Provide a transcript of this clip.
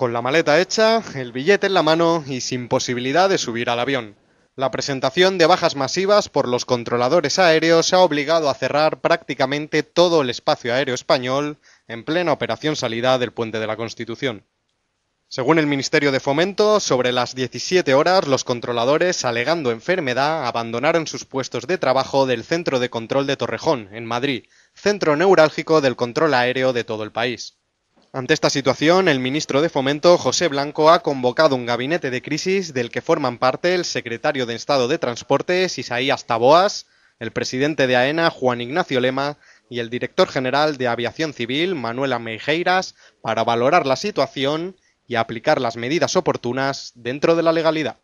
con la maleta hecha, el billete en la mano y sin posibilidad de subir al avión. La presentación de bajas masivas por los controladores aéreos ha obligado a cerrar prácticamente todo el espacio aéreo español en plena operación salida del puente de la Constitución. Según el Ministerio de Fomento, sobre las 17 horas los controladores, alegando enfermedad, abandonaron sus puestos de trabajo del Centro de Control de Torrejón, en Madrid, centro neurálgico del control aéreo de todo el país. Ante esta situación, el ministro de Fomento, José Blanco, ha convocado un gabinete de crisis del que forman parte el secretario de Estado de Transportes, Isaías Taboas, el presidente de AENA, Juan Ignacio Lema, y el director general de Aviación Civil, Manuela Meijeiras, para valorar la situación y aplicar las medidas oportunas dentro de la legalidad.